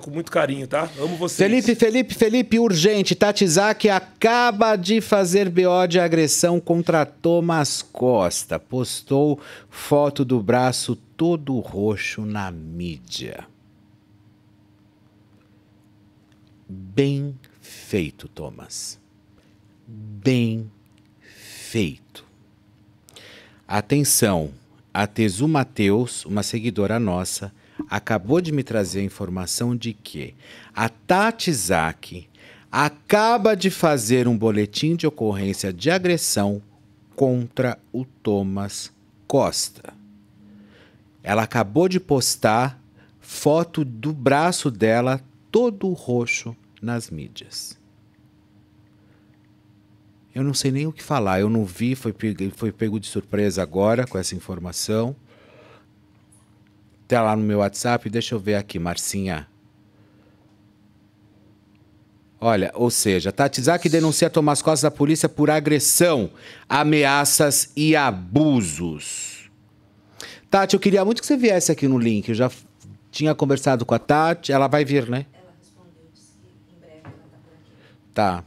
com muito carinho, tá? Amo vocês. Felipe, Felipe, Felipe, urgente. Tatizaki acaba de fazer BO de agressão contra Thomas Costa. Postou foto do braço todo roxo na mídia. Bem feito, Thomas. Bem feito. Atenção, a Tezu Mateus, uma seguidora nossa, acabou de me trazer a informação de que a Tati Zaki acaba de fazer um boletim de ocorrência de agressão contra o Thomas Costa. Ela acabou de postar foto do braço dela todo roxo nas mídias. Eu não sei nem o que falar, eu não vi, foi pego, foi pego de surpresa agora com essa informação. Tá lá no meu WhatsApp, deixa eu ver aqui, Marcinha. Olha, ou seja, Tatizaki denuncia Tomás Costa da polícia por agressão, ameaças e abusos. Tati, eu queria muito que você viesse aqui no link. Eu já tinha conversado com a Tati. Ela vai vir, né? Ela respondeu que em breve ela tá por aqui. Tá.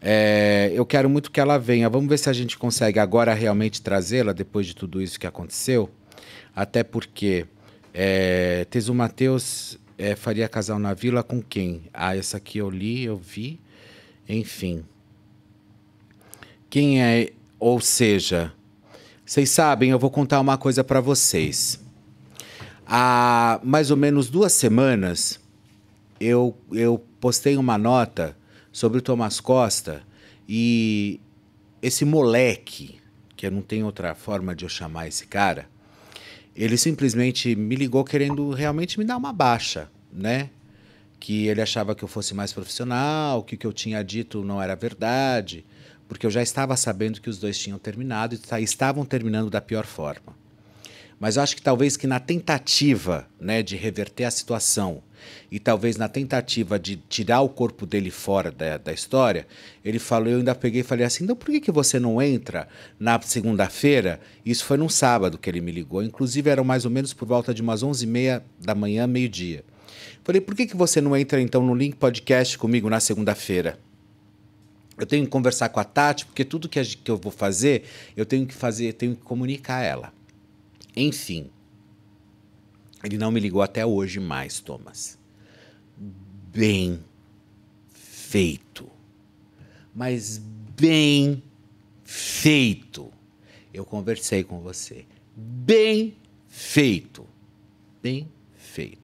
É, eu quero muito que ela venha. Vamos ver se a gente consegue agora realmente trazê-la, depois de tudo isso que aconteceu. Até porque é, Teso Matheus é, faria casal na vila com quem? Ah, essa aqui eu li, eu vi. Enfim. Quem é. Ou seja, vocês sabem, eu vou contar uma coisa para vocês. Há mais ou menos duas semanas, eu, eu postei uma nota sobre o Thomas Costa e esse moleque, que eu não tenho outra forma de eu chamar esse cara ele simplesmente me ligou querendo realmente me dar uma baixa, né? Que ele achava que eu fosse mais profissional, que o que eu tinha dito não era verdade, porque eu já estava sabendo que os dois tinham terminado e tá, estavam terminando da pior forma. Mas eu acho que talvez que na tentativa, né, de reverter a situação e talvez na tentativa de tirar o corpo dele fora da, da história, ele falou, eu ainda peguei e falei assim, então por que, que você não entra na segunda-feira? Isso foi num sábado que ele me ligou, inclusive eram mais ou menos por volta de umas 11h30 da manhã, meio-dia. Falei, por que, que você não entra então no Link Podcast comigo na segunda-feira? Eu tenho que conversar com a Tati, porque tudo que, a, que eu vou fazer, eu tenho que fazer, eu tenho que comunicar a ela. Enfim, ele não me ligou até hoje mais, Thomas. Bem feito. Mas bem feito. Eu conversei com você. Bem feito. Bem feito.